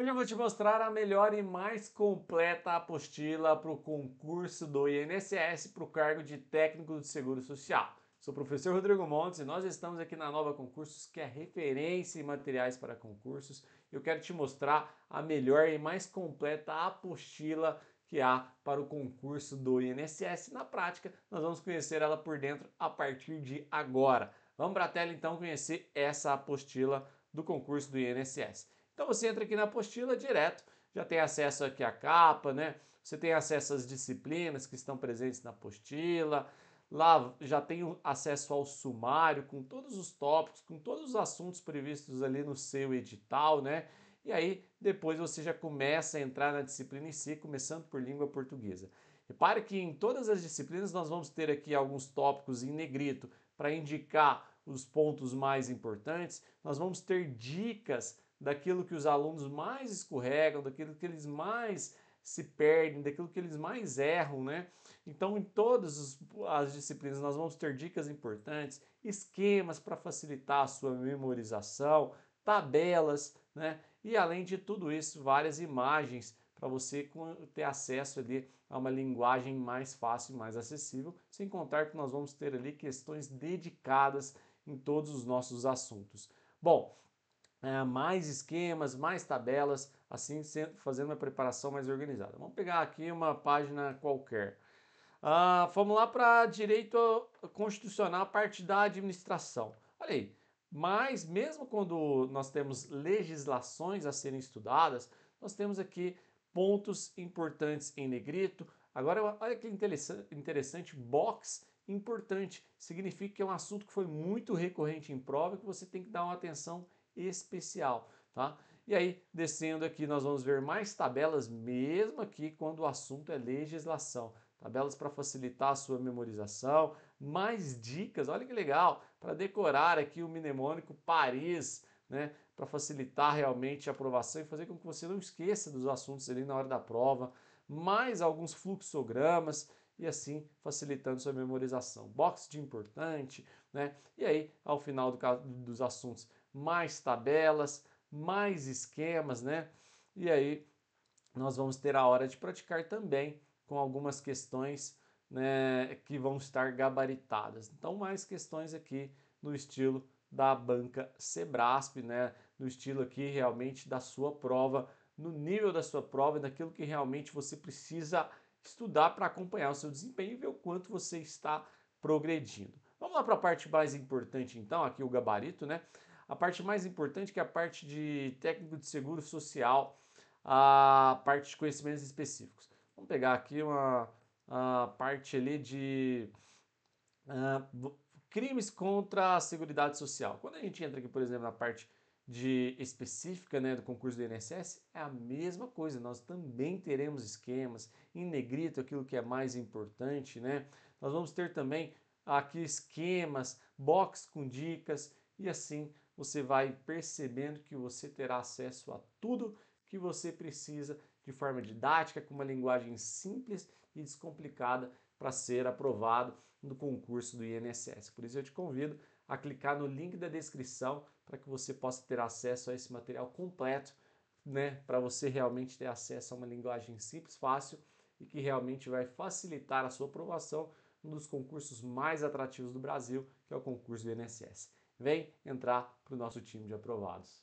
Hoje eu vou te mostrar a melhor e mais completa apostila para o concurso do INSS para o cargo de técnico do Seguro Social. Sou o professor Rodrigo Montes e nós estamos aqui na Nova Concursos, que é referência em materiais para concursos. Eu quero te mostrar a melhor e mais completa apostila que há para o concurso do INSS. Na prática, nós vamos conhecer ela por dentro a partir de agora. Vamos para a tela então conhecer essa apostila do concurso do INSS. Então você entra aqui na apostila direto, já tem acesso aqui à capa, né? Você tem acesso às disciplinas que estão presentes na apostila. Lá já tem acesso ao sumário com todos os tópicos, com todos os assuntos previstos ali no seu edital, né? E aí depois você já começa a entrar na disciplina em si, começando por língua portuguesa. Repare que em todas as disciplinas nós vamos ter aqui alguns tópicos em negrito para indicar os pontos mais importantes. Nós vamos ter dicas daquilo que os alunos mais escorregam, daquilo que eles mais se perdem, daquilo que eles mais erram, né? Então, em todas as disciplinas, nós vamos ter dicas importantes, esquemas para facilitar a sua memorização, tabelas, né? E além de tudo isso, várias imagens para você ter acesso ali a uma linguagem mais fácil, e mais acessível, sem contar que nós vamos ter ali questões dedicadas em todos os nossos assuntos. Bom, né, mais esquemas, mais tabelas, assim fazendo uma preparação mais organizada. Vamos pegar aqui uma página qualquer. Ah, vamos lá para direito constitucional, parte da administração. Olha aí, mas mesmo quando nós temos legislações a serem estudadas, nós temos aqui pontos importantes em negrito. Agora, olha que interessante, box importante. Significa que é um assunto que foi muito recorrente em prova e que você tem que dar uma atenção importante especial, tá? E aí, descendo aqui, nós vamos ver mais tabelas, mesmo aqui quando o assunto é legislação. Tabelas para facilitar a sua memorização, mais dicas, olha que legal, para decorar aqui o mnemônico Paris, né? Para facilitar realmente a aprovação e fazer com que você não esqueça dos assuntos ali na hora da prova, mais alguns fluxogramas e assim facilitando sua memorização. Box de importante, né? E aí, ao final do, dos assuntos, mais tabelas, mais esquemas, né? E aí nós vamos ter a hora de praticar também com algumas questões né, que vão estar gabaritadas. Então, mais questões aqui no estilo da banca Sebrasp, né? No estilo aqui realmente da sua prova, no nível da sua prova e daquilo que realmente você precisa estudar para acompanhar o seu desempenho e ver o quanto você está progredindo. Vamos lá para a parte mais importante então, aqui o gabarito, né? a parte mais importante, é que é a parte de técnico de seguro social, a parte de conhecimentos específicos. Vamos pegar aqui uma a parte ali de ah, crimes contra a Seguridade Social. Quando a gente entra aqui, por exemplo, na parte de específica né, do concurso do INSS, é a mesma coisa. Nós também teremos esquemas em negrito, aquilo que é mais importante, né? Nós vamos ter também aqui esquemas, box com dicas e assim você vai percebendo que você terá acesso a tudo que você precisa de forma didática, com uma linguagem simples e descomplicada para ser aprovado no concurso do INSS. Por isso eu te convido a clicar no link da descrição para que você possa ter acesso a esse material completo, né, para você realmente ter acesso a uma linguagem simples, fácil e que realmente vai facilitar a sua aprovação num dos concursos mais atrativos do Brasil, que é o concurso do INSS. Vem entrar para o nosso time de aprovados.